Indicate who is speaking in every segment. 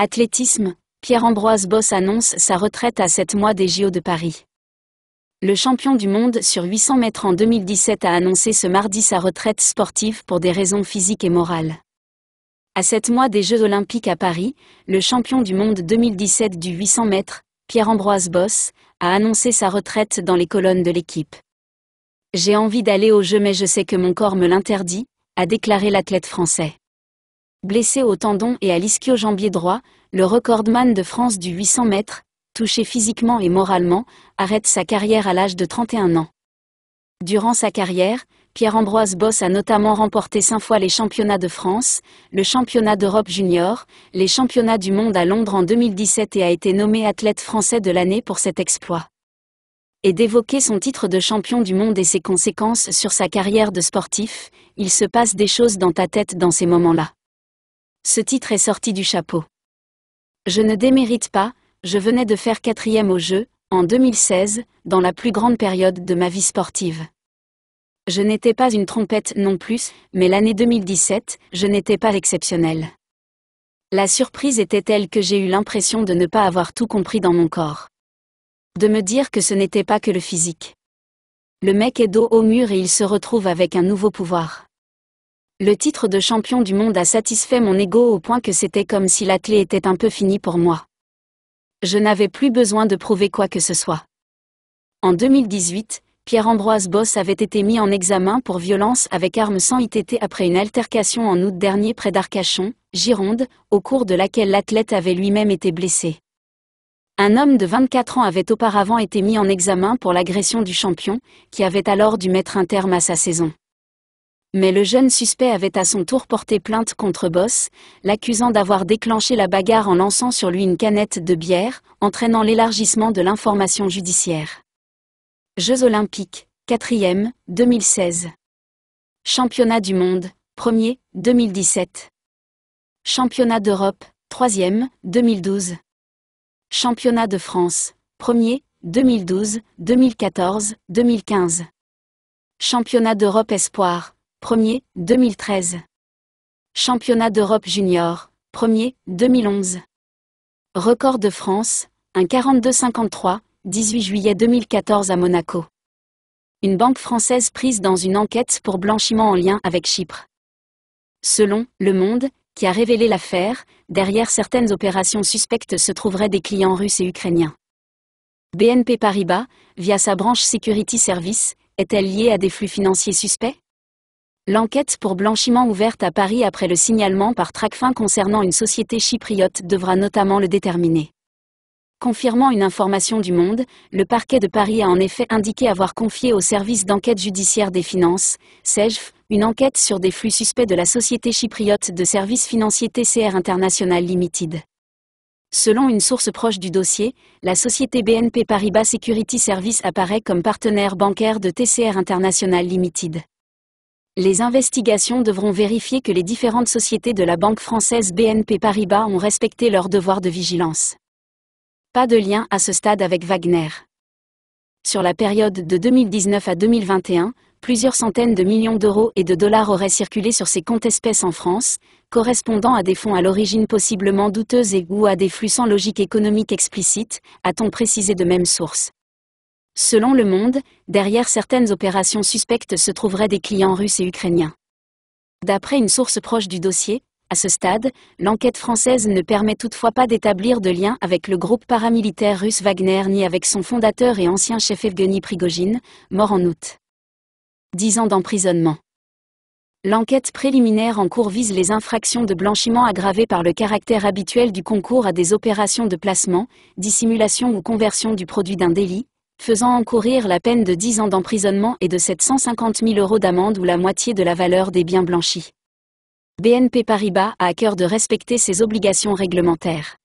Speaker 1: Athlétisme, Pierre-Ambroise Boss annonce sa retraite à 7 mois des JO de Paris. Le champion du monde sur 800 mètres en 2017 a annoncé ce mardi sa retraite sportive pour des raisons physiques et morales. À 7 mois des Jeux olympiques à Paris, le champion du monde 2017 du 800 mètres, Pierre-Ambroise Boss, a annoncé sa retraite dans les colonnes de l'équipe. J'ai envie d'aller aux Jeux mais je sais que mon corps me l'interdit, a déclaré l'athlète français. Blessé au tendon et à l'ischio-jambier droit, le recordman de France du 800 mètres, touché physiquement et moralement, arrête sa carrière à l'âge de 31 ans. Durant sa carrière, Pierre-Ambroise Boss a notamment remporté cinq fois les championnats de France, le championnat d'Europe junior, les championnats du monde à Londres en 2017 et a été nommé athlète français de l'année pour cet exploit. Et d'évoquer son titre de champion du monde et ses conséquences sur sa carrière de sportif, il se passe des choses dans ta tête dans ces moments-là. Ce titre est sorti du chapeau. Je ne démérite pas, je venais de faire quatrième au jeu, en 2016, dans la plus grande période de ma vie sportive. Je n'étais pas une trompette non plus, mais l'année 2017, je n'étais pas exceptionnelle. La surprise était telle que j'ai eu l'impression de ne pas avoir tout compris dans mon corps. De me dire que ce n'était pas que le physique. Le mec est dos au mur et il se retrouve avec un nouveau pouvoir. Le titre de champion du monde a satisfait mon ego au point que c'était comme si la était un peu fini pour moi. Je n'avais plus besoin de prouver quoi que ce soit. En 2018, Pierre-Ambroise Boss avait été mis en examen pour violence avec arme sans ITT après une altercation en août dernier près d'Arcachon, Gironde, au cours de laquelle l'athlète avait lui-même été blessé. Un homme de 24 ans avait auparavant été mis en examen pour l'agression du champion, qui avait alors dû mettre un terme à sa saison. Mais le jeune suspect avait à son tour porté plainte contre Boss, l'accusant d'avoir déclenché la bagarre en lançant sur lui une canette de bière, entraînant l'élargissement de l'information judiciaire. Jeux olympiques, 4e, 2016. Championnat du monde, 1er, 2017. Championnat d'Europe, 3e, 2012. Championnat de France, 1er, 2012, 2014, 2015. Championnat d'Europe Espoir, 1er, 2013. Championnat d'Europe junior, 1er, 2011. Record de France, un 42-53, 18 juillet 2014 à Monaco. Une banque française prise dans une enquête pour blanchiment en lien avec Chypre. Selon Le Monde, qui a révélé l'affaire, derrière certaines opérations suspectes se trouveraient des clients russes et ukrainiens. BNP Paribas, via sa branche Security Service, est-elle liée à des flux financiers suspects L'enquête pour blanchiment ouverte à Paris après le signalement par Tracfin concernant une société chypriote devra notamment le déterminer. Confirmant une information du Monde, le parquet de Paris a en effet indiqué avoir confié au service d'enquête judiciaire des finances, SEGF, une enquête sur des flux suspects de la société chypriote de services financiers TCR International Limited. Selon une source proche du dossier, la société BNP Paribas Security Service apparaît comme partenaire bancaire de TCR International Limited les investigations devront vérifier que les différentes sociétés de la banque française BNP Paribas ont respecté leur devoir de vigilance. Pas de lien à ce stade avec Wagner. Sur la période de 2019 à 2021, plusieurs centaines de millions d'euros et de dollars auraient circulé sur ces comptes espèces en France, correspondant à des fonds à l'origine possiblement douteuse et ou à des flux sans logique économique explicite, a-t-on précisé de même source. Selon Le Monde, derrière certaines opérations suspectes se trouveraient des clients russes et ukrainiens. D'après une source proche du dossier, à ce stade, l'enquête française ne permet toutefois pas d'établir de lien avec le groupe paramilitaire russe Wagner ni avec son fondateur et ancien chef Evgeny Prigogine, mort en août. 10 ans d'emprisonnement. L'enquête préliminaire en cours vise les infractions de blanchiment aggravées par le caractère habituel du concours à des opérations de placement, dissimulation ou conversion du produit d'un délit, faisant encourir la peine de 10 ans d'emprisonnement et de 750 000 euros d'amende ou la moitié de la valeur des biens blanchis. BNP Paribas a à cœur de respecter ses obligations réglementaires.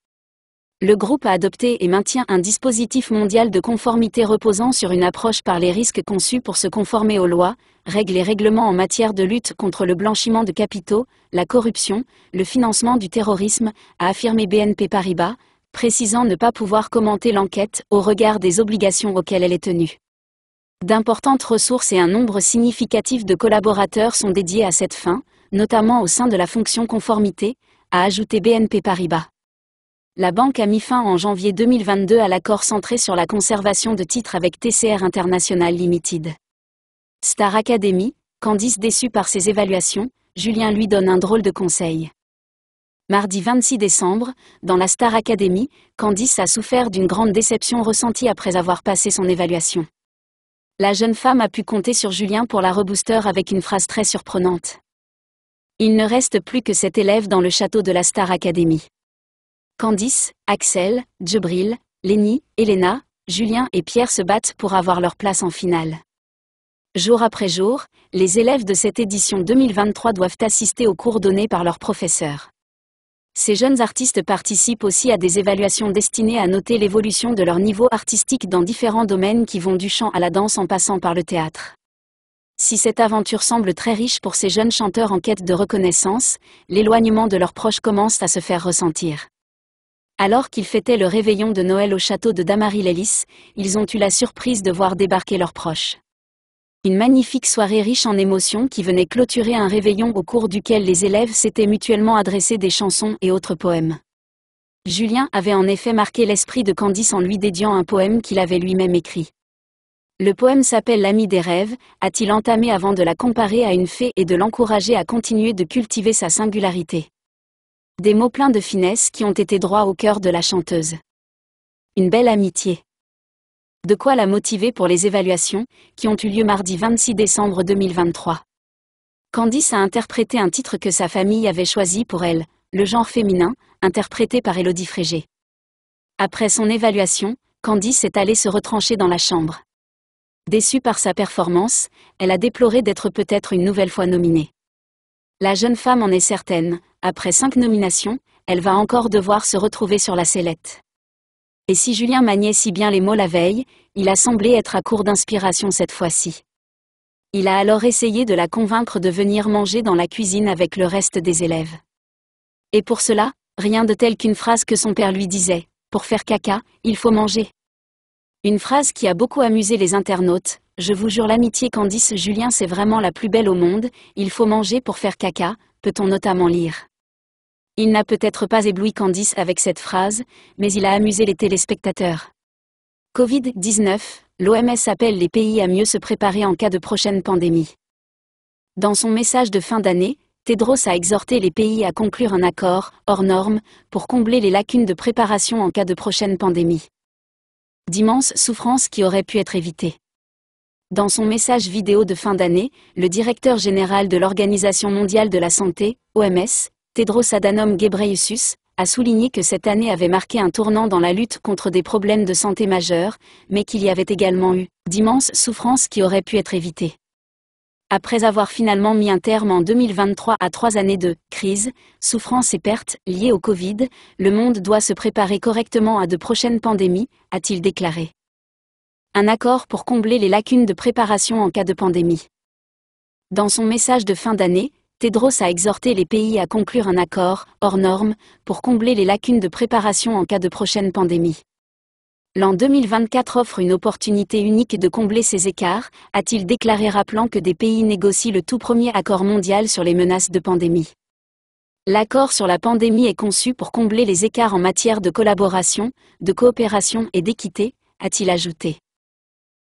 Speaker 1: Le groupe a adopté et maintient un dispositif mondial de conformité reposant sur une approche par les risques conçus pour se conformer aux lois, règles et règlements en matière de lutte contre le blanchiment de capitaux, la corruption, le financement du terrorisme, a affirmé BNP Paribas, précisant ne pas pouvoir commenter l'enquête au regard des obligations auxquelles elle est tenue. D'importantes ressources et un nombre significatif de collaborateurs sont dédiés à cette fin, notamment au sein de la fonction conformité, a ajouté BNP Paribas. La banque a mis fin en janvier 2022 à l'accord centré sur la conservation de titres avec TCR International Limited. Star Academy, Candice déçu par ses évaluations, Julien lui donne un drôle de conseil. Mardi 26 décembre, dans la Star Academy, Candice a souffert d'une grande déception ressentie après avoir passé son évaluation. La jeune femme a pu compter sur Julien pour la rebooster avec une phrase très surprenante. Il ne reste plus que cet élève dans le château de la Star Academy. Candice, Axel, Djibril, Lenny, Elena, Julien et Pierre se battent pour avoir leur place en finale. Jour après jour, les élèves de cette édition 2023 doivent assister aux cours donnés par leurs professeurs. Ces jeunes artistes participent aussi à des évaluations destinées à noter l'évolution de leur niveau artistique dans différents domaines qui vont du chant à la danse en passant par le théâtre. Si cette aventure semble très riche pour ces jeunes chanteurs en quête de reconnaissance, l'éloignement de leurs proches commence à se faire ressentir. Alors qu'ils fêtaient le réveillon de Noël au château de Damary-Lélis, ils ont eu la surprise de voir débarquer leurs proches une magnifique soirée riche en émotions qui venait clôturer un réveillon au cours duquel les élèves s'étaient mutuellement adressés des chansons et autres poèmes. Julien avait en effet marqué l'esprit de Candice en lui dédiant un poème qu'il avait lui-même écrit. Le poème s'appelle L'ami des rêves, a-t-il entamé avant de la comparer à une fée et de l'encourager à continuer de cultiver sa singularité. Des mots pleins de finesse qui ont été droits au cœur de la chanteuse. Une belle amitié de quoi la motiver pour les évaluations, qui ont eu lieu mardi 26 décembre 2023. Candice a interprété un titre que sa famille avait choisi pour elle, Le genre féminin, interprété par Elodie Frégé. Après son évaluation, Candice est allée se retrancher dans la chambre. Déçue par sa performance, elle a déploré d'être peut-être une nouvelle fois nominée. La jeune femme en est certaine, après cinq nominations, elle va encore devoir se retrouver sur la sellette et si Julien maniait si bien les mots la veille, il a semblé être à court d'inspiration cette fois-ci. Il a alors essayé de la convaincre de venir manger dans la cuisine avec le reste des élèves. Et pour cela, rien de tel qu'une phrase que son père lui disait, pour faire caca, il faut manger. Une phrase qui a beaucoup amusé les internautes, je vous jure l'amitié Candice Julien c'est vraiment la plus belle au monde, il faut manger pour faire caca, peut-on notamment lire. Il n'a peut-être pas ébloui Candice avec cette phrase, mais il a amusé les téléspectateurs. Covid-19, l'OMS appelle les pays à mieux se préparer en cas de prochaine pandémie. Dans son message de fin d'année, Tedros a exhorté les pays à conclure un accord, hors norme, pour combler les lacunes de préparation en cas de prochaine pandémie. D'immenses souffrances qui auraient pu être évitées. Dans son message vidéo de fin d'année, le directeur général de l'Organisation mondiale de la santé, OMS, Tedros Adhanom Ghebreyesus, a souligné que cette année avait marqué un tournant dans la lutte contre des problèmes de santé majeurs, mais qu'il y avait également eu d'immenses souffrances qui auraient pu être évitées. Après avoir finalement mis un terme en 2023 à trois années de crise, souffrances et pertes liées au Covid, le monde doit se préparer correctement à de prochaines pandémies, a-t-il déclaré. Un accord pour combler les lacunes de préparation en cas de pandémie. Dans son message de fin d'année, Tedros a exhorté les pays à conclure un accord, hors norme, pour combler les lacunes de préparation en cas de prochaine pandémie. L'an 2024 offre une opportunité unique de combler ces écarts, a-t-il déclaré rappelant que des pays négocient le tout premier accord mondial sur les menaces de pandémie. L'accord sur la pandémie est conçu pour combler les écarts en matière de collaboration, de coopération et d'équité, a-t-il ajouté.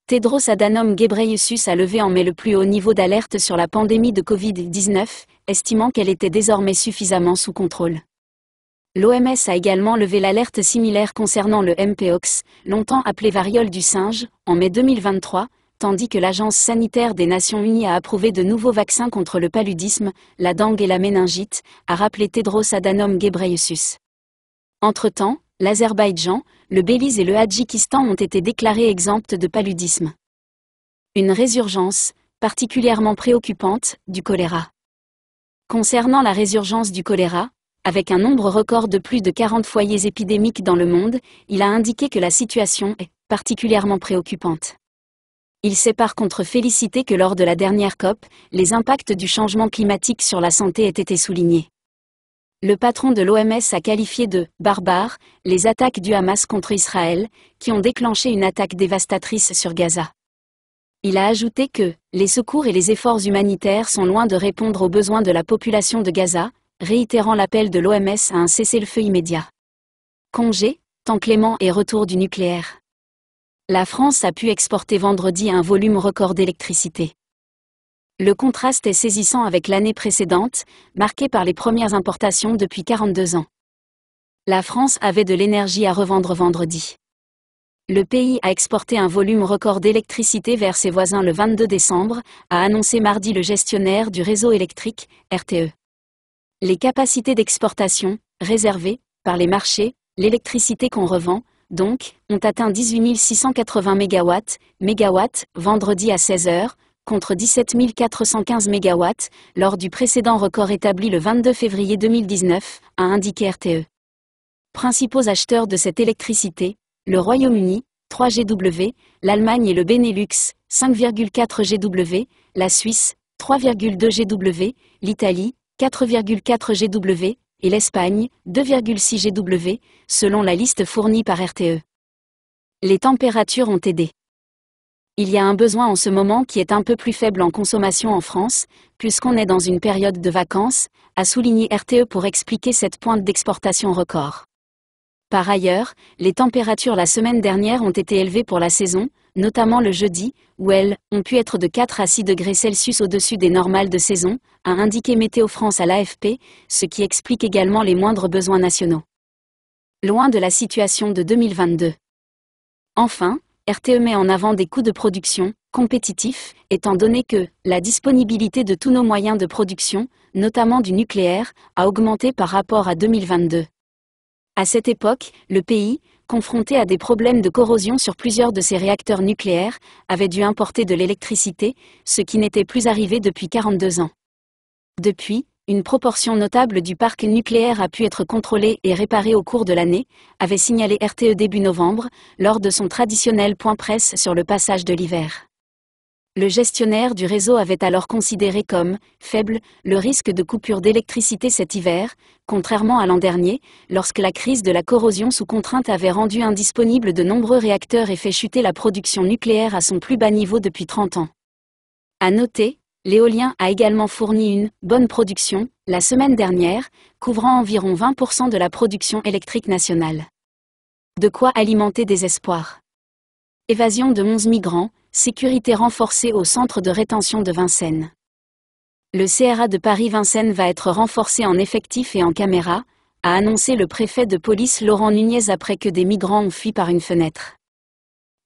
Speaker 1: Tedros Adhanom Ghebreyesus a levé en mai le plus haut niveau d'alerte sur la pandémie de Covid-19, estimant qu'elle était désormais suffisamment sous contrôle. L'OMS a également levé l'alerte similaire concernant le MPOX, longtemps appelé variole du singe, en mai 2023, tandis que l'Agence sanitaire des Nations Unies a approuvé de nouveaux vaccins contre le paludisme, la dengue et la méningite, a rappelé Tedros Adhanom Ghebreyesus. Entre-temps, l'Azerbaïdjan, le Belize et le Hadjikistan ont été déclarés exemptes de paludisme. Une résurgence, particulièrement préoccupante, du choléra. Concernant la résurgence du choléra, avec un nombre record de plus de 40 foyers épidémiques dans le monde, il a indiqué que la situation est particulièrement préoccupante. Il s'est par contre félicité que lors de la dernière COP, les impacts du changement climatique sur la santé aient été soulignés. Le patron de l'OMS a qualifié de barbares les attaques du Hamas contre Israël, qui ont déclenché une attaque dévastatrice sur Gaza. Il a ajouté que les secours et les efforts humanitaires sont loin de répondre aux besoins de la population de Gaza, réitérant l'appel de l'OMS à un cessez-le-feu immédiat. Congé, temps clément et retour du nucléaire. La France a pu exporter vendredi un volume record d'électricité. Le contraste est saisissant avec l'année précédente, marquée par les premières importations depuis 42 ans. La France avait de l'énergie à revendre vendredi. Le pays a exporté un volume record d'électricité vers ses voisins le 22 décembre, a annoncé mardi le gestionnaire du réseau électrique, RTE. Les capacités d'exportation, réservées, par les marchés, l'électricité qu'on revend, donc, ont atteint 18 680 MW, MW vendredi à 16h, contre 17 415 MW lors du précédent record établi le 22 février 2019, a indiqué RTE. Principaux acheteurs de cette électricité, le Royaume-Uni, 3 GW, l'Allemagne et le Benelux, 5,4 GW, la Suisse, 3,2 GW, l'Italie, 4,4 GW, et l'Espagne, 2,6 GW, selon la liste fournie par RTE. Les températures ont aidé il y a un besoin en ce moment qui est un peu plus faible en consommation en France, puisqu'on est dans une période de vacances, a souligné RTE pour expliquer cette pointe d'exportation record. Par ailleurs, les températures la semaine dernière ont été élevées pour la saison, notamment le jeudi, où elles ont pu être de 4 à 6 degrés Celsius au-dessus des normales de saison, a indiqué Météo France à l'AFP, ce qui explique également les moindres besoins nationaux. Loin de la situation de 2022. Enfin, RTE met en avant des coûts de production, compétitifs, étant donné que la disponibilité de tous nos moyens de production, notamment du nucléaire, a augmenté par rapport à 2022. À cette époque, le pays, confronté à des problèmes de corrosion sur plusieurs de ses réacteurs nucléaires, avait dû importer de l'électricité, ce qui n'était plus arrivé depuis 42 ans. Depuis, une proportion notable du parc nucléaire a pu être contrôlée et réparée au cours de l'année, avait signalé RTE début novembre, lors de son traditionnel point presse sur le passage de l'hiver. Le gestionnaire du réseau avait alors considéré comme faible le risque de coupure d'électricité cet hiver, contrairement à l'an dernier, lorsque la crise de la corrosion sous contrainte avait rendu indisponible de nombreux réacteurs et fait chuter la production nucléaire à son plus bas niveau depuis 30 ans. A noter, L'éolien a également fourni une bonne production la semaine dernière, couvrant environ 20% de la production électrique nationale. De quoi alimenter des espoirs. Évasion de 11 migrants, sécurité renforcée au centre de rétention de Vincennes. Le CRA de Paris-Vincennes va être renforcé en effectifs et en caméra, a annoncé le préfet de police Laurent Nunez après que des migrants ont fui par une fenêtre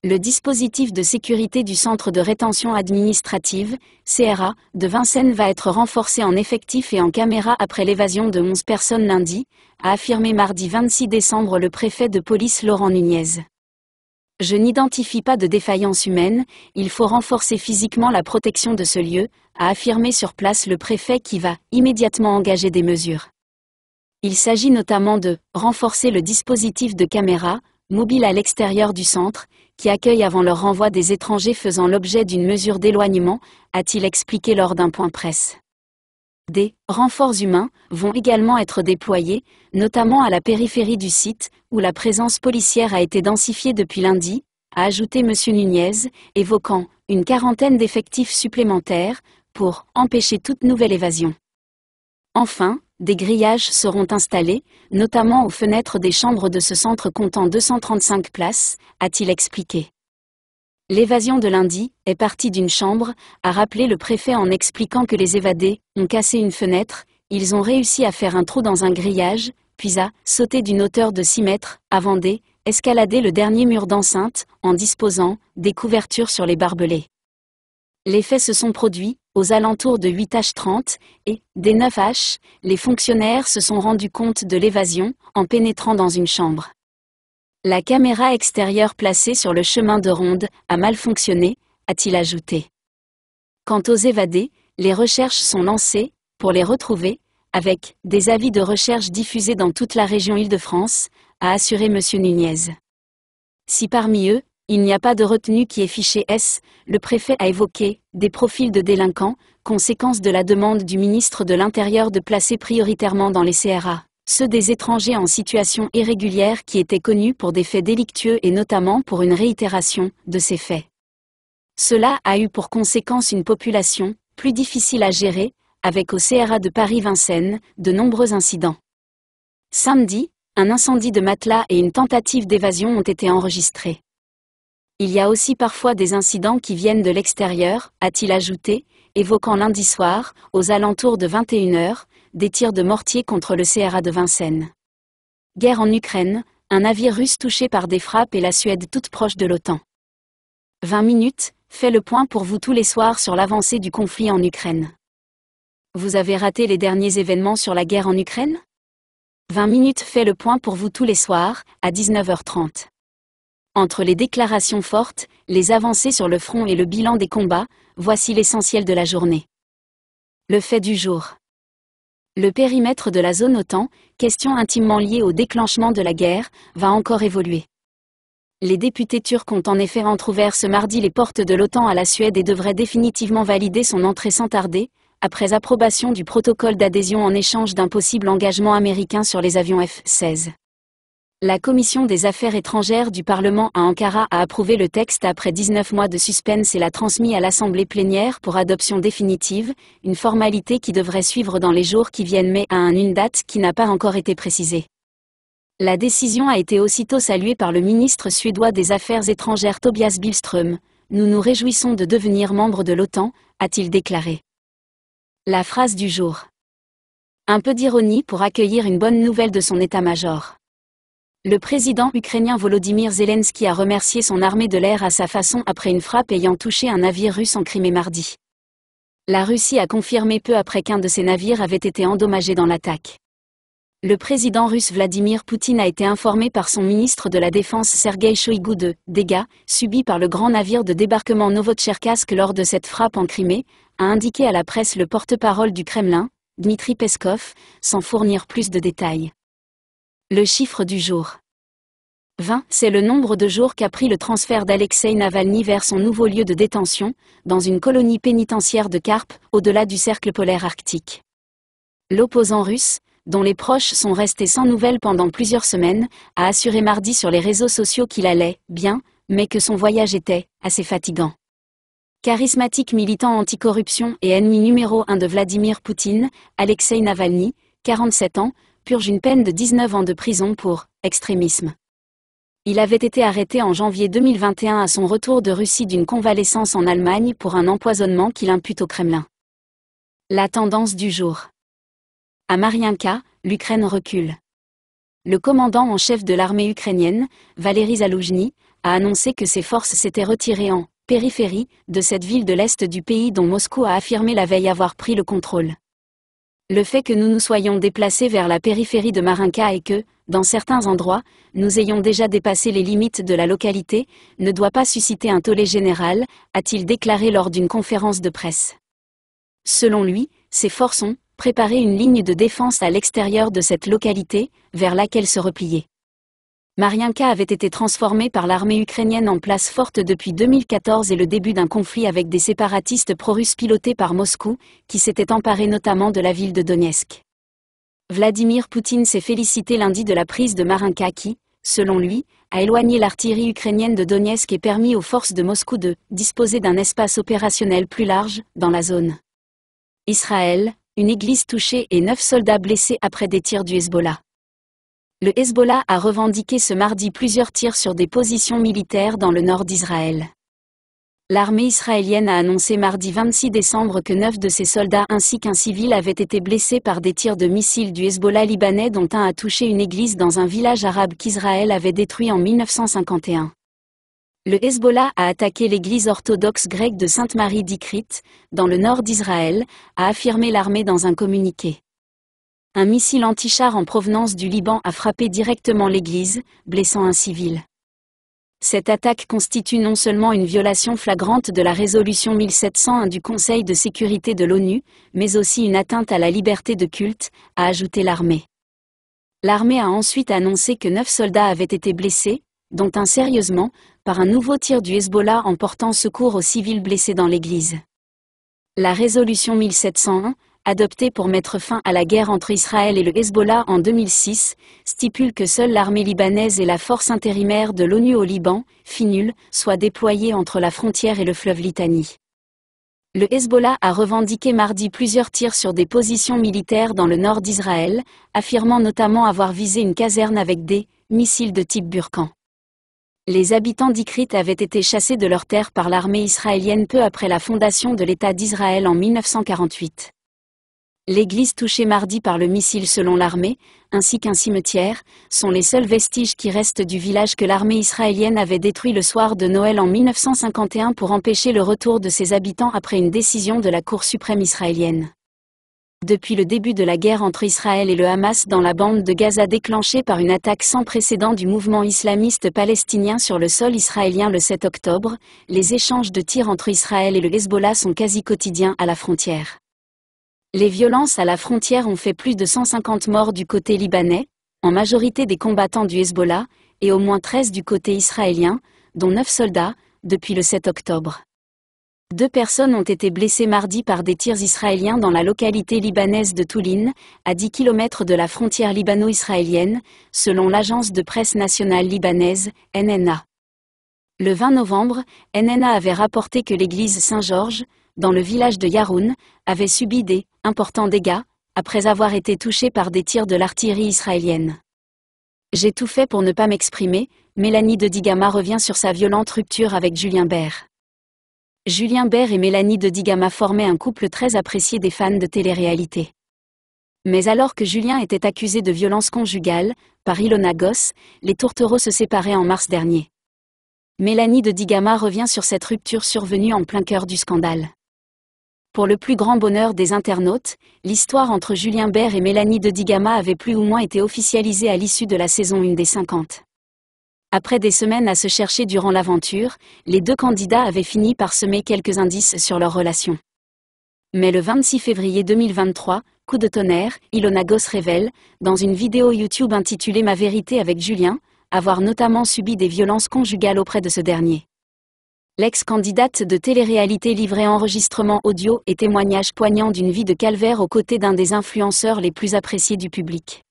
Speaker 1: le dispositif de sécurité du Centre de rétention administrative, CRA, de Vincennes va être renforcé en effectifs et en caméra après l'évasion de 11 personnes lundi, a affirmé mardi 26 décembre le préfet de police Laurent Nunez. Je n'identifie pas de défaillance humaine, il faut renforcer physiquement la protection de ce lieu, a affirmé sur place le préfet qui va immédiatement engager des mesures. Il s'agit notamment de renforcer le dispositif de caméras, mobile à l'extérieur du centre, qui accueille avant leur renvoi des étrangers faisant l'objet d'une mesure d'éloignement, a-t-il expliqué lors d'un point presse. Des renforts humains vont également être déployés, notamment à la périphérie du site, où la présence policière a été densifiée depuis lundi, a ajouté M. Nunez, évoquant une quarantaine d'effectifs supplémentaires pour empêcher toute nouvelle évasion. Enfin, des grillages seront installés, notamment aux fenêtres des chambres de ce centre comptant 235 places, a-t-il expliqué. L'évasion de lundi est partie d'une chambre, a rappelé le préfet en expliquant que les évadés ont cassé une fenêtre, ils ont réussi à faire un trou dans un grillage, puis à sauter d'une hauteur de 6 mètres, avant d'escalader le dernier mur d'enceinte, en disposant des couvertures sur les barbelés. Les faits se sont produits, aux alentours de 8h30, et, des 9h, les fonctionnaires se sont rendus compte de l'évasion, en pénétrant dans une chambre. La caméra extérieure placée sur le chemin de ronde a mal fonctionné, a-t-il ajouté. Quant aux évadés, les recherches sont lancées, pour les retrouver, avec des avis de recherche diffusés dans toute la région Île-de-France, a assuré M. Nunez. Si parmi eux, il n'y a pas de retenue qui est fichée S, le préfet a évoqué des profils de délinquants, conséquence de la demande du ministre de l'Intérieur de placer prioritairement dans les CRA ceux des étrangers en situation irrégulière qui étaient connus pour des faits délictueux et notamment pour une réitération de ces faits. Cela a eu pour conséquence une population plus difficile à gérer, avec au CRA de Paris-Vincennes de nombreux incidents. Samedi, un incendie de matelas et une tentative d'évasion ont été enregistrés. Il y a aussi parfois des incidents qui viennent de l'extérieur, a-t-il ajouté, évoquant lundi soir, aux alentours de 21h, des tirs de mortier contre le CRA de Vincennes. Guerre en Ukraine, un navire russe touché par des frappes et la Suède toute proche de l'OTAN. 20 minutes, fait le point pour vous tous les soirs sur l'avancée du conflit en Ukraine. Vous avez raté les derniers événements sur la guerre en Ukraine 20 minutes fait le point pour vous tous les soirs, à 19h30. Entre les déclarations fortes, les avancées sur le front et le bilan des combats, voici l'essentiel de la journée. Le fait du jour. Le périmètre de la zone OTAN, question intimement liée au déclenchement de la guerre, va encore évoluer. Les députés turcs ont en effet entrouvert ce mardi les portes de l'OTAN à la Suède et devraient définitivement valider son entrée sans tarder, après approbation du protocole d'adhésion en échange d'un possible engagement américain sur les avions F-16. La commission des affaires étrangères du Parlement à Ankara a approuvé le texte après 19 mois de suspense et l'a transmis à l'Assemblée plénière pour adoption définitive, une formalité qui devrait suivre dans les jours qui viennent mais à une date qui n'a pas encore été précisée. La décision a été aussitôt saluée par le ministre suédois des Affaires étrangères Tobias Billström. Nous nous réjouissons de devenir membre de l'OTAN, a-t-il déclaré. La phrase du jour. Un peu d'ironie pour accueillir une bonne nouvelle de son état-major. Le président ukrainien Volodymyr Zelensky a remercié son armée de l'air à sa façon après une frappe ayant touché un navire russe en Crimée mardi. La Russie a confirmé peu après qu'un de ses navires avait été endommagé dans l'attaque. Le président russe Vladimir Poutine a été informé par son ministre de la Défense Sergei Shoigu de dégâts subis par le grand navire de débarquement Novotcherkassk lors de cette frappe en Crimée, a indiqué à la presse le porte-parole du Kremlin, Dmitri Peskov, sans fournir plus de détails. Le chiffre du jour. 20, c'est le nombre de jours qu'a pris le transfert d'Alexei Navalny vers son nouveau lieu de détention, dans une colonie pénitentiaire de Carpe, au-delà du cercle polaire arctique. L'opposant russe, dont les proches sont restés sans nouvelles pendant plusieurs semaines, a assuré mardi sur les réseaux sociaux qu'il allait bien, mais que son voyage était assez fatigant. Charismatique militant anticorruption et ennemi numéro 1 de Vladimir Poutine, Alexei Navalny, 47 ans, purge une peine de 19 ans de prison pour extrémisme. Il avait été arrêté en janvier 2021 à son retour de Russie d'une convalescence en Allemagne pour un empoisonnement qu'il impute au Kremlin. La tendance du jour. À Marienka, l'Ukraine recule. Le commandant en chef de l'armée ukrainienne, Valery Zaloujny, a annoncé que ses forces s'étaient retirées en périphérie de cette ville de l'Est du pays dont Moscou a affirmé la veille avoir pris le contrôle le fait que nous nous soyons déplacés vers la périphérie de Marinka et que, dans certains endroits, nous ayons déjà dépassé les limites de la localité, ne doit pas susciter un tollé général, a-t-il déclaré lors d'une conférence de presse. Selon lui, ses forces ont préparé une ligne de défense à l'extérieur de cette localité, vers laquelle se replier. Mariinka avait été transformée par l'armée ukrainienne en place forte depuis 2014 et le début d'un conflit avec des séparatistes pro pilotés par Moscou, qui s'étaient emparés notamment de la ville de Donetsk. Vladimir Poutine s'est félicité lundi de la prise de Marinka qui, selon lui, a éloigné l'artillerie ukrainienne de Donetsk et permis aux forces de Moscou de disposer d'un espace opérationnel plus large dans la zone. Israël, une église touchée et neuf soldats blessés après des tirs du Hezbollah le Hezbollah a revendiqué ce mardi plusieurs tirs sur des positions militaires dans le nord d'Israël. L'armée israélienne a annoncé mardi 26 décembre que neuf de ses soldats ainsi qu'un civil avaient été blessés par des tirs de missiles du Hezbollah libanais dont un a touché une église dans un village arabe qu'Israël avait détruit en 1951. Le Hezbollah a attaqué l'église orthodoxe grecque de Sainte-Marie d'Ikrit, dans le nord d'Israël, a affirmé l'armée dans un communiqué. Un missile anti-char en provenance du Liban a frappé directement l'église, blessant un civil. Cette attaque constitue non seulement une violation flagrante de la résolution 1701 du Conseil de sécurité de l'ONU, mais aussi une atteinte à la liberté de culte, a ajouté l'armée. L'armée a ensuite annoncé que neuf soldats avaient été blessés, dont un sérieusement, par un nouveau tir du Hezbollah en portant secours aux civils blessés dans l'église. La résolution 1701, adopté pour mettre fin à la guerre entre Israël et le Hezbollah en 2006, stipule que seule l'armée libanaise et la force intérimaire de l'ONU au Liban, FINUL, soient déployées entre la frontière et le fleuve Litanie. Le Hezbollah a revendiqué mardi plusieurs tirs sur des positions militaires dans le nord d'Israël, affirmant notamment avoir visé une caserne avec des missiles de type Burkan les habitants d'Ikrit avaient été chassés de leurs terres par l'armée israélienne peu après la fondation de l'État d'Israël en 1948. L'église touchée mardi par le missile selon l'armée, ainsi qu'un cimetière, sont les seuls vestiges qui restent du village que l'armée israélienne avait détruit le soir de Noël en 1951 pour empêcher le retour de ses habitants après une décision de la Cour suprême israélienne. Depuis le début de la guerre entre Israël et le Hamas dans la bande de Gaza déclenchée par une attaque sans précédent du mouvement islamiste palestinien sur le sol israélien le 7 octobre, les échanges de tirs entre Israël et le Hezbollah sont quasi quotidiens à la frontière. Les violences à la frontière ont fait plus de 150 morts du côté libanais, en majorité des combattants du Hezbollah, et au moins 13 du côté israélien, dont 9 soldats, depuis le 7 octobre. Deux personnes ont été blessées mardi par des tirs israéliens dans la localité libanaise de Touline, à 10 km de la frontière libano-israélienne, selon l'agence de presse nationale libanaise, NNA. Le 20 novembre, NNA avait rapporté que l'église Saint-Georges, dans le village de Yaroun, avait subi des importants dégâts, après avoir été touché par des tirs de l'artillerie israélienne. J'ai tout fait pour ne pas m'exprimer, Mélanie de Digama revient sur sa violente rupture avec Julien Bert. Julien Bert et Mélanie de Digama formaient un couple très apprécié des fans de télé-réalité. Mais alors que Julien était accusé de violence conjugale, par Ilona Goss, les tourtereaux se séparaient en mars dernier. Mélanie de Digama revient sur cette rupture survenue en plein cœur du scandale. Pour le plus grand bonheur des internautes, l'histoire entre Julien Bert et Mélanie de Digama avait plus ou moins été officialisée à l'issue de la saison 1 des 50. Après des semaines à se chercher durant l'aventure, les deux candidats avaient fini par semer quelques indices sur leur relation. Mais le 26 février 2023, coup de tonnerre, Ilona Goss révèle, dans une vidéo YouTube intitulée Ma vérité avec Julien, avoir notamment subi des violences conjugales auprès de ce dernier. L'ex-candidate de télé-réalité livrait enregistrement audio et témoignage poignant d'une vie de calvaire aux côtés d'un des influenceurs les plus appréciés du public.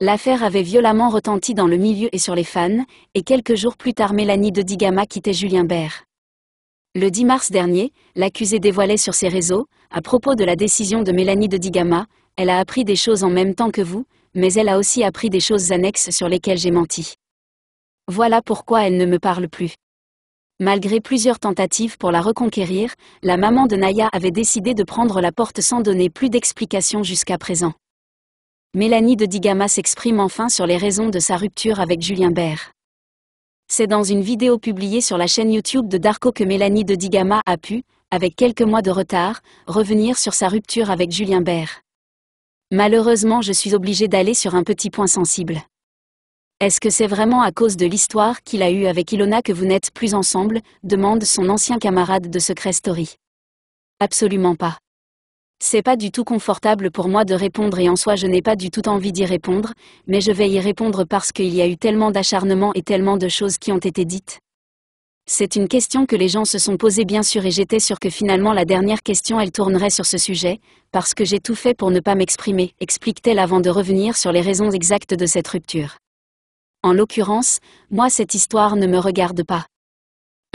Speaker 1: L'affaire avait violemment retenti dans le milieu et sur les fans, et quelques jours plus tard Mélanie de Digama quittait Julien Bert. Le 10 mars dernier, l'accusée dévoilait sur ses réseaux, à propos de la décision de Mélanie de Digama, elle a appris des choses en même temps que vous, mais elle a aussi appris des choses annexes sur lesquelles j'ai menti. Voilà pourquoi elle ne me parle plus. Malgré plusieurs tentatives pour la reconquérir, la maman de Naya avait décidé de prendre la porte sans donner plus d'explications jusqu'à présent. Mélanie de Digama s'exprime enfin sur les raisons de sa rupture avec Julien Bert. C'est dans une vidéo publiée sur la chaîne YouTube de Darko que Mélanie de Digama a pu, avec quelques mois de retard, revenir sur sa rupture avec Julien Bert. Malheureusement je suis obligée d'aller sur un petit point sensible. Est-ce que c'est vraiment à cause de l'histoire qu'il a eue avec Ilona que vous n'êtes plus ensemble demande son ancien camarade de Secret Story. Absolument pas. C'est pas du tout confortable pour moi de répondre et en soi je n'ai pas du tout envie d'y répondre, mais je vais y répondre parce qu'il y a eu tellement d'acharnement et tellement de choses qui ont été dites. C'est une question que les gens se sont posées bien sûr et j'étais sûre que finalement la dernière question elle tournerait sur ce sujet, parce que j'ai tout fait pour ne pas m'exprimer, explique-t-elle avant de revenir sur les raisons exactes de cette rupture. En l'occurrence, moi cette histoire ne me regarde pas.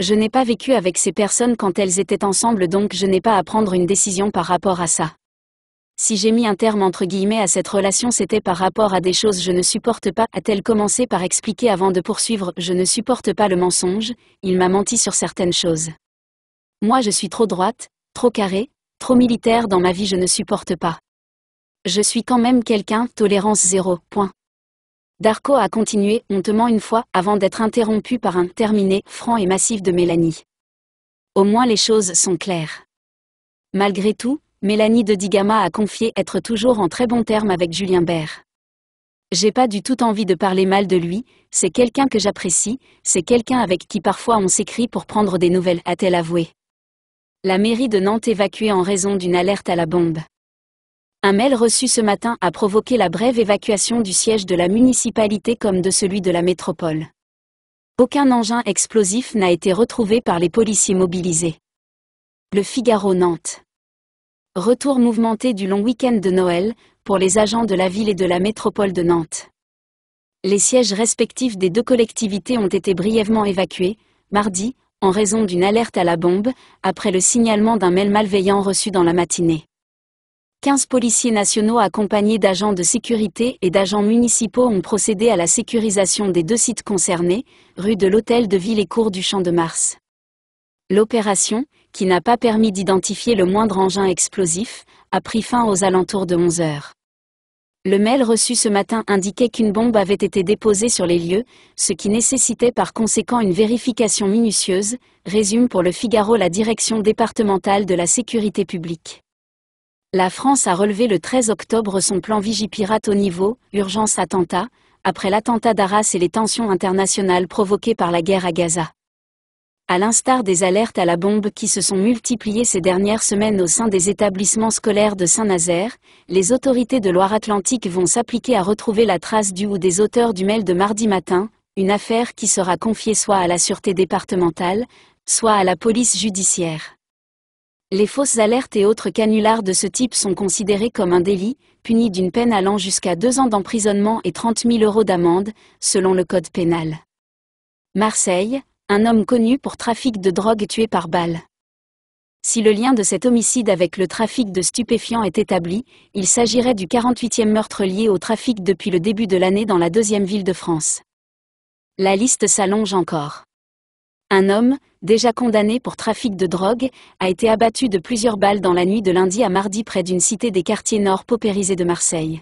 Speaker 1: Je n'ai pas vécu avec ces personnes quand elles étaient ensemble donc je n'ai pas à prendre une décision par rapport à ça. Si j'ai mis un terme entre guillemets à cette relation c'était par rapport à des choses je ne supporte pas, a-t-elle commencé par expliquer avant de poursuivre je ne supporte pas le mensonge, il m'a menti sur certaines choses. Moi je suis trop droite, trop carrée, trop militaire dans ma vie je ne supporte pas. Je suis quand même quelqu'un, tolérance zéro, point. Darko a continué hontement une fois, avant d'être interrompu par un terminé franc et massif de Mélanie. Au moins les choses sont claires. Malgré tout, Mélanie de Digama a confié être toujours en très bon terme avec Julien Bert. J'ai pas du tout envie de parler mal de lui, c'est quelqu'un que j'apprécie, c'est quelqu'un avec qui parfois on s'écrit pour prendre des nouvelles, a-t-elle avoué. La mairie de Nantes évacuée en raison d'une alerte à la bombe. Un mail reçu ce matin a provoqué la brève évacuation du siège de la municipalité comme de celui de la métropole. Aucun engin explosif n'a été retrouvé par les policiers mobilisés. Le Figaro Nantes. Retour mouvementé du long week-end de Noël, pour les agents de la ville et de la métropole de Nantes. Les sièges respectifs des deux collectivités ont été brièvement évacués, mardi, en raison d'une alerte à la bombe, après le signalement d'un mail malveillant reçu dans la matinée. 15 policiers nationaux accompagnés d'agents de sécurité et d'agents municipaux ont procédé à la sécurisation des deux sites concernés, rue de l'Hôtel de Ville et cours du Champ de Mars. L'opération, qui n'a pas permis d'identifier le moindre engin explosif, a pris fin aux alentours de 11 heures. Le mail reçu ce matin indiquait qu'une bombe avait été déposée sur les lieux, ce qui nécessitait par conséquent une vérification minutieuse, résume pour le Figaro la direction départementale de la sécurité publique. La France a relevé le 13 octobre son plan Vigipirate au niveau « urgence attentat », après l'attentat d'Arras et les tensions internationales provoquées par la guerre à Gaza. À l'instar des alertes à la bombe qui se sont multipliées ces dernières semaines au sein des établissements scolaires de Saint-Nazaire, les autorités de Loire-Atlantique vont s'appliquer à retrouver la trace du ou des auteurs du mail de mardi matin, une affaire qui sera confiée soit à la sûreté départementale, soit à la police judiciaire. Les fausses alertes et autres canulars de ce type sont considérés comme un délit, puni d'une peine allant jusqu'à deux ans d'emprisonnement et 30 000 euros d'amende, selon le code pénal. Marseille, un homme connu pour trafic de drogue tué par balle. Si le lien de cet homicide avec le trafic de stupéfiants est établi, il s'agirait du 48e meurtre lié au trafic depuis le début de l'année dans la deuxième ville de France. La liste s'allonge encore. Un homme, déjà condamné pour trafic de drogue, a été abattu de plusieurs balles dans la nuit de lundi à mardi près d'une cité des quartiers nord paupérisés de Marseille.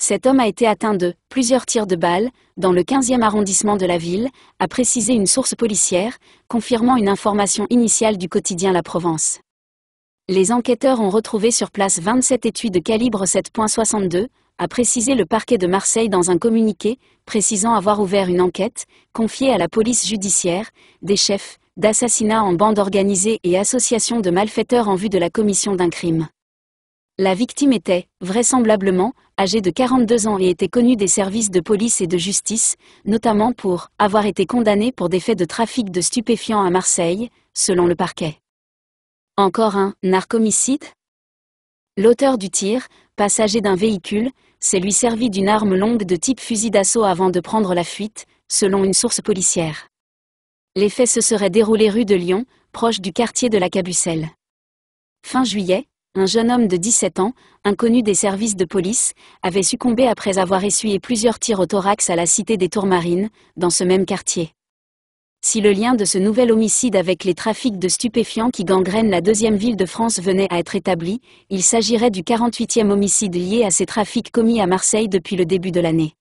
Speaker 1: Cet homme a été atteint de plusieurs tirs de balles dans le 15e arrondissement de la ville, a précisé une source policière, confirmant une information initiale du quotidien La Provence. Les enquêteurs ont retrouvé sur place 27 étuis de calibre 7.62, a précisé le parquet de Marseille dans un communiqué, précisant avoir ouvert une enquête, confiée à la police judiciaire, des chefs, d'assassinats en bande organisée et association de malfaiteurs en vue de la commission d'un crime. La victime était, vraisemblablement, âgée de 42 ans et était connue des services de police et de justice, notamment pour avoir été condamnée pour des faits de trafic de stupéfiants à Marseille, selon le parquet. Encore un narcomicide L'auteur du tir, passager d'un véhicule, s'est lui servi d'une arme longue de type fusil d'assaut avant de prendre la fuite, selon une source policière. Les faits se seraient déroulés rue de Lyon, proche du quartier de la Cabucelle. Fin juillet, un jeune homme de 17 ans, inconnu des services de police, avait succombé après avoir essuyé plusieurs tirs au thorax à la cité des Tourmarines, dans ce même quartier si le lien de ce nouvel homicide avec les trafics de stupéfiants qui gangrènent la deuxième ville de France venait à être établi, il s'agirait du 48e homicide lié à ces trafics commis à Marseille depuis le début de l'année.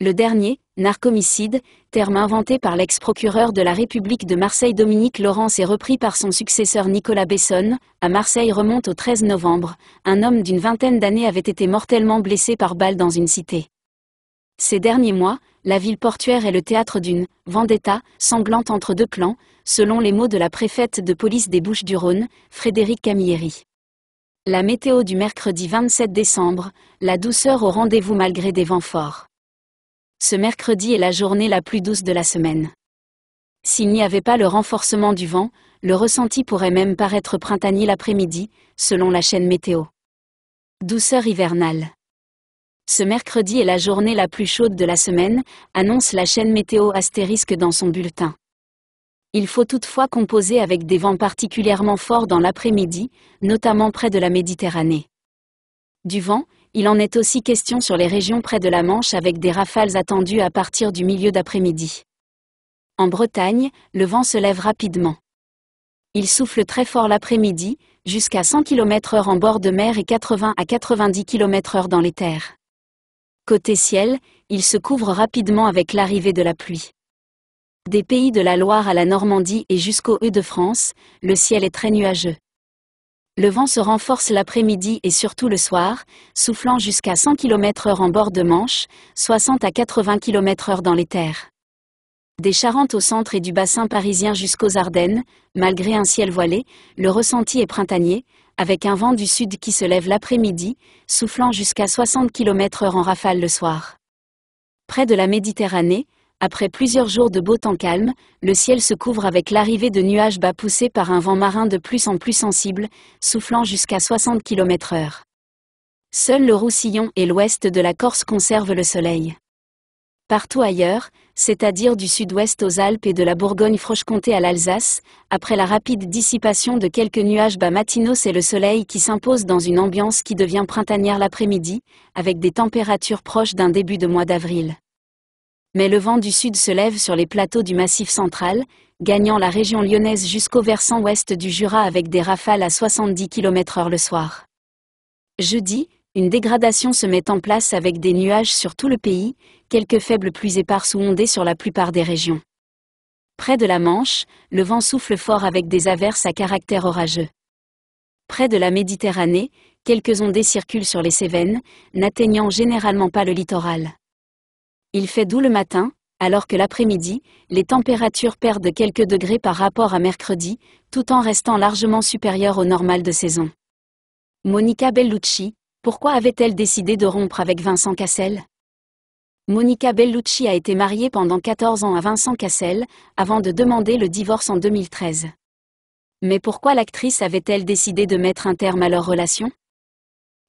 Speaker 1: Le dernier, narcomicide, terme inventé par l'ex-procureur de la République de Marseille Dominique Laurence et repris par son successeur Nicolas Besson, à Marseille remonte au 13 novembre, un homme d'une vingtaine d'années avait été mortellement blessé par balle dans une cité. Ces derniers mois, la ville portuaire est le théâtre d'une vendetta sanglante entre deux clans, selon les mots de la préfète de police des Bouches-du-Rhône, Frédéric Camilleri. La météo du mercredi 27 décembre, la douceur au rendez-vous malgré des vents forts. Ce mercredi est la journée la plus douce de la semaine. S'il n'y avait pas le renforcement du vent, le ressenti pourrait même paraître printanier l'après-midi, selon la chaîne météo. Douceur hivernale. Ce mercredi est la journée la plus chaude de la semaine, annonce la chaîne Météo Astérisque dans son bulletin. Il faut toutefois composer avec des vents particulièrement forts dans l'après-midi, notamment près de la Méditerranée. Du vent, il en est aussi question sur les régions près de la Manche avec des rafales attendues à partir du milieu d'après-midi. En Bretagne, le vent se lève rapidement. Il souffle très fort l'après-midi, jusqu'à 100 km/h en bord de mer et 80 à 90 km/h dans les terres. Côté ciel, il se couvre rapidement avec l'arrivée de la pluie. Des pays de la Loire à la Normandie et jusqu'au Hauts-de-France, le ciel est très nuageux. Le vent se renforce l'après-midi et surtout le soir, soufflant jusqu'à 100 km/h en bord de Manche, 60 à 80 km/h dans les terres. Des Charentes au centre et du bassin parisien jusqu'aux Ardennes, malgré un ciel voilé, le ressenti est printanier, avec un vent du sud qui se lève l'après-midi, soufflant jusqu'à 60 km/h en rafale le soir. Près de la Méditerranée, après plusieurs jours de beau temps calme, le ciel se couvre avec l'arrivée de nuages bas poussés par un vent marin de plus en plus sensible, soufflant jusqu'à 60 km/h. Seul le Roussillon et l'ouest de la Corse conservent le soleil. Partout ailleurs, c'est-à-dire du sud-ouest aux Alpes et de la Bourgogne-Franche-Comté à l'Alsace, après la rapide dissipation de quelques nuages bas matinaux, c'est le soleil qui s'impose dans une ambiance qui devient printanière l'après-midi, avec des températures proches d'un début de mois d'avril. Mais le vent du sud se lève sur les plateaux du massif central, gagnant la région lyonnaise jusqu'au versant ouest du Jura avec des rafales à 70 km/h le soir. Jeudi, une dégradation se met en place avec des nuages sur tout le pays, quelques faibles pluies éparses ou ondées sur la plupart des régions. Près de la Manche, le vent souffle fort avec des averses à caractère orageux. Près de la Méditerranée, quelques ondées circulent sur les Cévennes, n'atteignant généralement pas le littoral. Il fait doux le matin, alors que l'après-midi, les températures perdent quelques degrés par rapport à mercredi, tout en restant largement supérieures au normal de saison. Monica Bellucci, pourquoi avait-elle décidé de rompre avec Vincent Cassel Monica Bellucci a été mariée pendant 14 ans à Vincent Cassel, avant de demander le divorce en 2013. Mais pourquoi l'actrice avait-elle décidé de mettre un terme à leur relation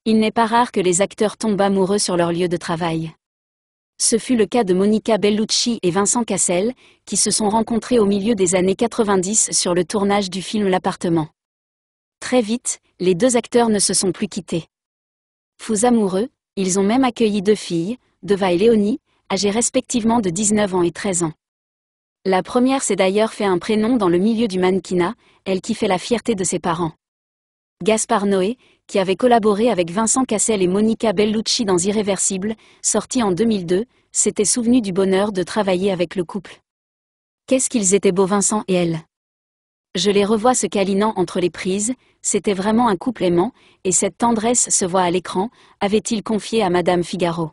Speaker 1: Il n'est pas rare que les acteurs tombent amoureux sur leur lieu de travail. Ce fut le cas de Monica Bellucci et Vincent Cassel, qui se sont rencontrés au milieu des années 90 sur le tournage du film L'appartement. Très vite, les deux acteurs ne se sont plus quittés. Fous amoureux, ils ont même accueilli deux filles, Deva et Léonie, âgées respectivement de 19 ans et 13 ans. La première s'est d'ailleurs fait un prénom dans le milieu du mannequinat, elle qui fait la fierté de ses parents. Gaspard Noé, qui avait collaboré avec Vincent Cassel et Monica Bellucci dans Irréversible, sorti en 2002, s'était souvenu du bonheur de travailler avec le couple. Qu'est-ce qu'ils étaient beaux Vincent et elle Je les revois se câlinant entre les prises, c'était vraiment un couple aimant, et cette tendresse se voit à l'écran, avait-il confié à Madame Figaro.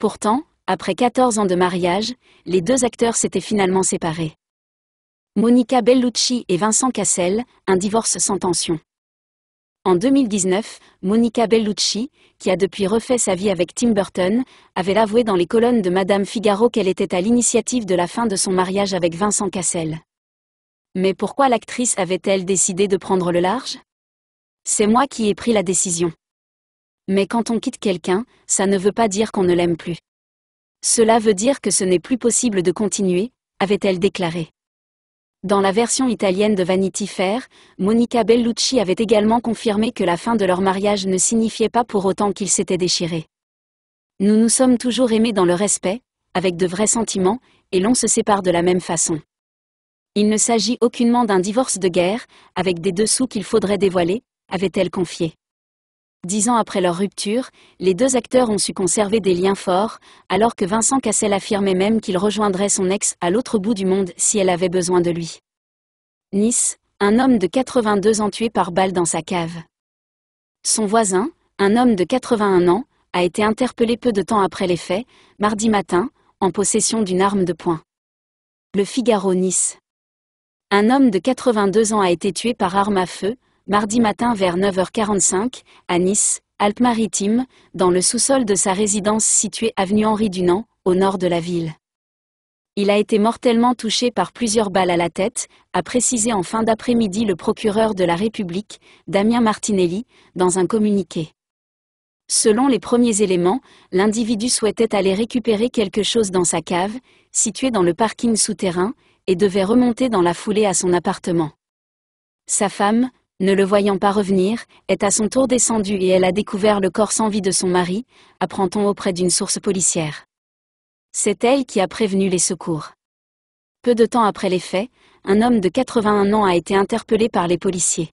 Speaker 1: Pourtant, après 14 ans de mariage, les deux acteurs s'étaient finalement séparés. Monica Bellucci et Vincent Cassel, un divorce sans tension. En 2019, Monica Bellucci, qui a depuis refait sa vie avec Tim Burton, avait avoué dans les colonnes de Madame Figaro qu'elle était à l'initiative de la fin de son mariage avec Vincent Cassel. Mais pourquoi l'actrice avait-elle décidé de prendre le large C'est moi qui ai pris la décision. Mais quand on quitte quelqu'un, ça ne veut pas dire qu'on ne l'aime plus. Cela veut dire que ce n'est plus possible de continuer, avait-elle déclaré. Dans la version italienne de Vanity Fair, Monica Bellucci avait également confirmé que la fin de leur mariage ne signifiait pas pour autant qu'ils s'étaient déchirés. Nous nous sommes toujours aimés dans le respect, avec de vrais sentiments, et l'on se sépare de la même façon. Il ne s'agit aucunement d'un divorce de guerre, avec des dessous qu'il faudrait dévoiler, avait-elle confié. Dix ans après leur rupture, les deux acteurs ont su conserver des liens forts, alors que Vincent Cassel affirmait même qu'il rejoindrait son ex à l'autre bout du monde si elle avait besoin de lui. Nice, un homme de 82 ans tué par balle dans sa cave. Son voisin, un homme de 81 ans, a été interpellé peu de temps après les faits, mardi matin, en possession d'une arme de poing. Le Figaro Nice. Un homme de 82 ans a été tué par arme à feu, mardi matin vers 9h45, à Nice, Alpes-Maritimes, dans le sous-sol de sa résidence située avenue Henri Dunant, au nord de la ville. Il a été mortellement touché par plusieurs balles à la tête, a précisé en fin d'après-midi le procureur de la République, Damien Martinelli, dans un communiqué. Selon les premiers éléments, l'individu souhaitait aller récupérer quelque chose dans sa cave, située dans le parking souterrain, et devait remonter dans la foulée à son appartement. Sa femme, ne le voyant pas revenir, est à son tour descendue et elle a découvert le corps sans vie de son mari, apprend-on auprès d'une source policière. C'est elle qui a prévenu les secours. Peu de temps après les faits, un homme de 81 ans a été interpellé par les policiers.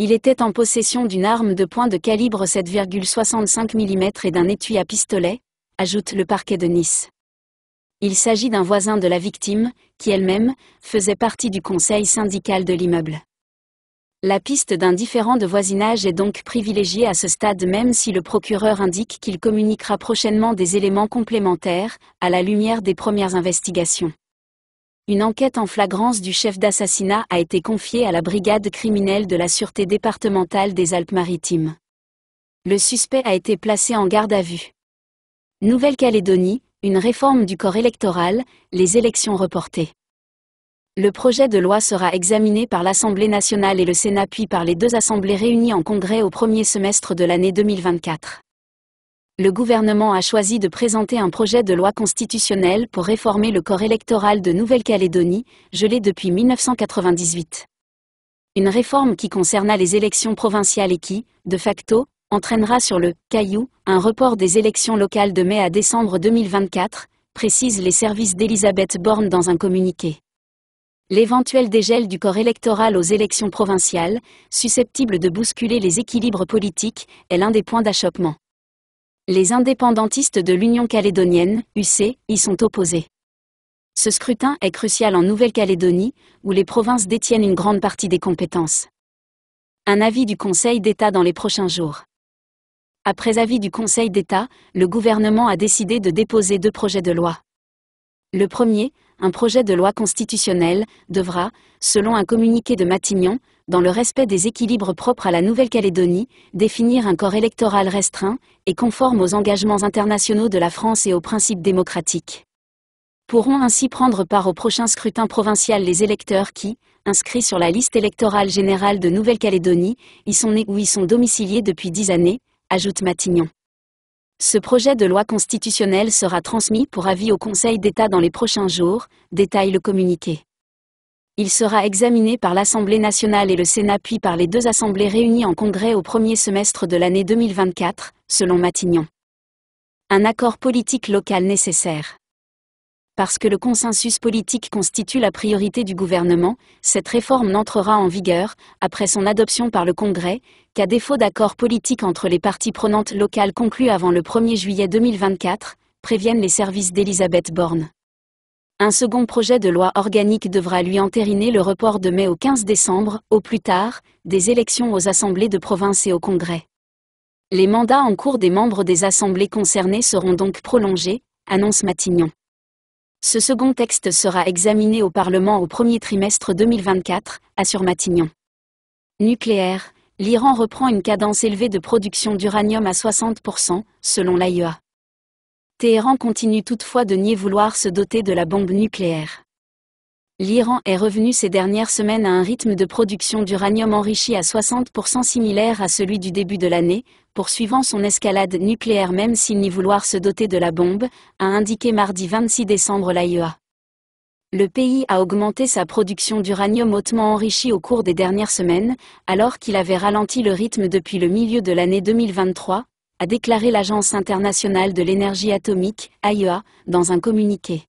Speaker 1: Il était en possession d'une arme de poing de calibre 7,65 mm et d'un étui à pistolet, ajoute le parquet de Nice. Il s'agit d'un voisin de la victime, qui elle-même, faisait partie du conseil syndical de l'immeuble. La piste d'un différent de voisinage est donc privilégiée à ce stade même si le procureur indique qu'il communiquera prochainement des éléments complémentaires, à la lumière des premières investigations. Une enquête en flagrance du chef d'assassinat a été confiée à la brigade criminelle de la Sûreté départementale des Alpes-Maritimes. Le suspect a été placé en garde à vue. Nouvelle-Calédonie, une réforme du corps électoral, les élections reportées. Le projet de loi sera examiné par l'Assemblée nationale et le Sénat puis par les deux assemblées réunies en congrès au premier semestre de l'année 2024 le gouvernement a choisi de présenter un projet de loi constitutionnel pour réformer le corps électoral de Nouvelle-Calédonie, gelé depuis 1998. Une réforme qui concerna les élections provinciales et qui, de facto, entraînera sur le « caillou » un report des élections locales de mai à décembre 2024, précisent les services d'Elisabeth Borne dans un communiqué. L'éventuel dégel du corps électoral aux élections provinciales, susceptible de bousculer les équilibres politiques, est l'un des points d'achoppement. Les indépendantistes de l'Union calédonienne, UC, y sont opposés. Ce scrutin est crucial en Nouvelle-Calédonie, où les provinces détiennent une grande partie des compétences. Un avis du Conseil d'État dans les prochains jours. Après avis du Conseil d'État, le gouvernement a décidé de déposer deux projets de loi. Le premier, un projet de loi constitutionnelle, devra, selon un communiqué de Matignon, dans le respect des équilibres propres à la Nouvelle-Calédonie, définir un corps électoral restreint et conforme aux engagements internationaux de la France et aux principes démocratiques. Pourront ainsi prendre part au prochain scrutin provincial les électeurs qui, inscrits sur la liste électorale générale de Nouvelle-Calédonie, y sont nés ou y sont domiciliés depuis dix années, ajoute Matignon. Ce projet de loi constitutionnelle sera transmis pour avis au Conseil d'État dans les prochains jours, détaille le communiqué. Il sera examiné par l'Assemblée nationale et le Sénat puis par les deux assemblées réunies en congrès au premier semestre de l'année 2024, selon Matignon. Un accord politique local nécessaire parce que le consensus politique constitue la priorité du gouvernement, cette réforme n'entrera en vigueur, après son adoption par le Congrès, qu'à défaut d'accord politique entre les parties prenantes locales conclues avant le 1er juillet 2024, préviennent les services d'Elisabeth Borne. Un second projet de loi organique devra lui entériner le report de mai au 15 décembre, au plus tard, des élections aux assemblées de province et au Congrès. Les mandats en cours des membres des assemblées concernées seront donc prolongés, annonce Matignon. Ce second texte sera examiné au Parlement au premier trimestre 2024, assure Matignon. Nucléaire, l'Iran reprend une cadence élevée de production d'uranium à 60%, selon l'AIEA. Téhéran continue toutefois de nier vouloir se doter de la bombe nucléaire l'Iran est revenu ces dernières semaines à un rythme de production d'uranium enrichi à 60% similaire à celui du début de l'année, poursuivant son escalade nucléaire même s'il n'y vouloir se doter de la bombe, a indiqué mardi 26 décembre l'AIEA. Le pays a augmenté sa production d'uranium hautement enrichi au cours des dernières semaines, alors qu'il avait ralenti le rythme depuis le milieu de l'année 2023, a déclaré l'Agence internationale de l'énergie atomique, AIEA, dans un communiqué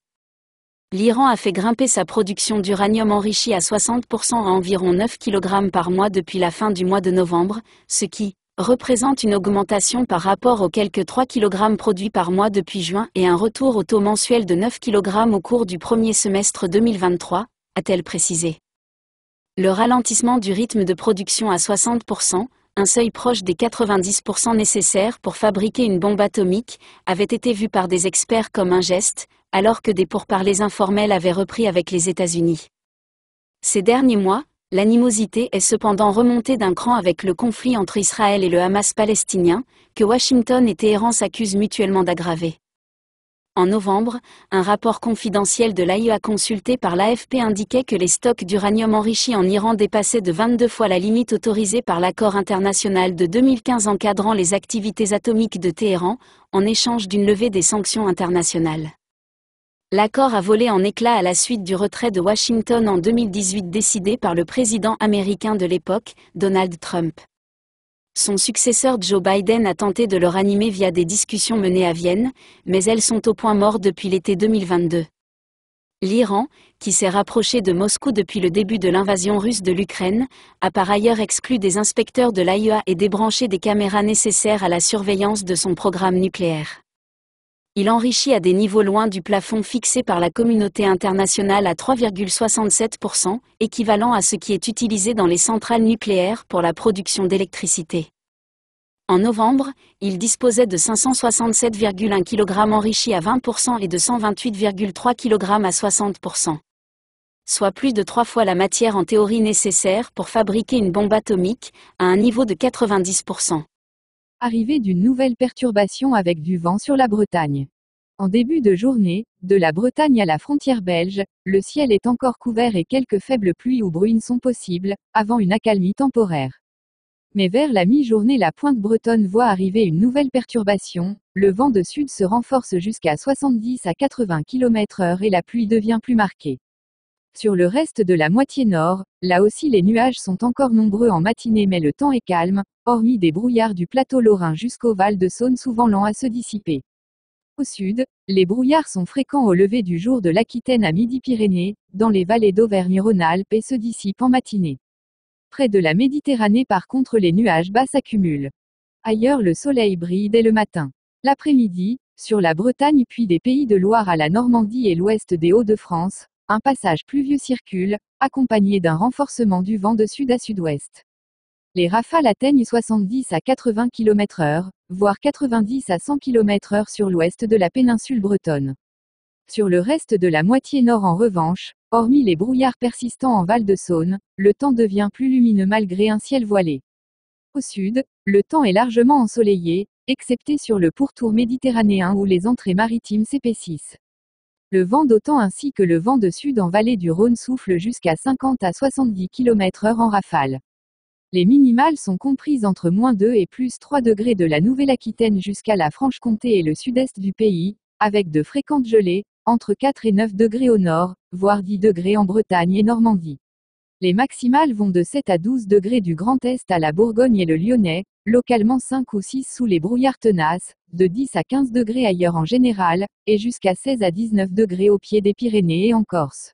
Speaker 1: l'Iran a fait grimper sa production d'uranium enrichi à 60% à environ 9 kg par mois depuis la fin du mois de novembre, ce qui représente une augmentation par rapport aux quelques 3 kg produits par mois depuis juin et un retour au taux mensuel de 9 kg au cours du premier semestre 2023, a-t-elle précisé. Le ralentissement du rythme de production à 60%, un seuil proche des 90% nécessaires pour fabriquer une bombe atomique, avait été vu par des experts comme un geste, alors que des pourparlers informels avaient repris avec les États-Unis. Ces derniers mois, l'animosité est cependant remontée d'un cran avec le conflit entre Israël et le Hamas palestinien, que Washington et Téhéran s'accusent mutuellement d'aggraver. En novembre, un rapport confidentiel de l'AIEA consulté par l'AFP indiquait que les stocks d'uranium enrichi en Iran dépassaient de 22 fois la limite autorisée par l'accord international de 2015 encadrant les activités atomiques de Téhéran, en échange d'une levée des sanctions internationales. L'accord a volé en éclat à la suite du retrait de Washington en 2018 décidé par le président américain de l'époque, Donald Trump. Son successeur Joe Biden a tenté de le ranimer via des discussions menées à Vienne, mais elles sont au point mort depuis l'été 2022. L'Iran, qui s'est rapproché de Moscou depuis le début de l'invasion russe de l'Ukraine, a par ailleurs exclu des inspecteurs de l'AIEA et débranché des caméras nécessaires à la surveillance de son programme nucléaire il enrichit à des niveaux loin du plafond fixé par la communauté internationale à 3,67%, équivalent à ce qui est utilisé dans les centrales nucléaires pour la production d'électricité. En novembre, il disposait de 567,1 kg enrichi à 20% et de 128,3 kg à 60%. Soit plus de trois fois la matière en théorie nécessaire pour fabriquer une bombe atomique, à un niveau de 90%.
Speaker 2: Arrivée d'une nouvelle perturbation avec du vent sur la Bretagne. En début de journée, de la Bretagne à la frontière belge, le ciel est encore couvert et quelques faibles pluies ou bruines sont possibles, avant une accalmie temporaire. Mais vers la mi-journée la pointe bretonne voit arriver une nouvelle perturbation, le vent de sud se renforce jusqu'à 70 à 80 km/h et la pluie devient plus marquée. Sur le reste de la moitié nord, là aussi les nuages sont encore nombreux en matinée mais le temps est calme, hormis des brouillards du plateau lorrain jusqu'au Val de Saône souvent lents à se dissiper. Au sud, les brouillards sont fréquents au lever du jour de l'Aquitaine à Midi-Pyrénées, dans les vallées d'Auvergne-Rhône-Alpes et se dissipent en matinée. Près de la Méditerranée par contre les nuages bas s'accumulent. Ailleurs le soleil brille dès le matin. L'après-midi, sur la Bretagne puis des pays de Loire à la Normandie et l'ouest des Hauts-de-France, un passage pluvieux circule, accompagné d'un renforcement du vent de sud à sud-ouest. Les rafales atteignent 70 à 80 km/h, voire 90 à 100 km/h sur l'ouest de la péninsule bretonne. Sur le reste de la moitié nord en revanche, hormis les brouillards persistants en Val-de-Saône, le temps devient plus lumineux malgré un ciel voilé. Au sud, le temps est largement ensoleillé, excepté sur le pourtour méditerranéen où les entrées maritimes s'épaississent. Le vent d'autant ainsi que le vent de sud en vallée du Rhône souffle jusqu'à 50 à 70 km heure en rafale. Les minimales sont comprises entre moins 2 et plus 3 degrés de la Nouvelle-Aquitaine jusqu'à la Franche-Comté et le sud-est du pays, avec de fréquentes gelées, entre 4 et 9 degrés au nord, voire 10 degrés en Bretagne et Normandie. Les maximales vont de 7 à 12 degrés du Grand Est à la Bourgogne et le Lyonnais, localement 5 ou 6 sous les brouillards tenaces, de 10 à 15 degrés ailleurs en général, et jusqu'à 16 à 19 degrés au pied des Pyrénées et en Corse.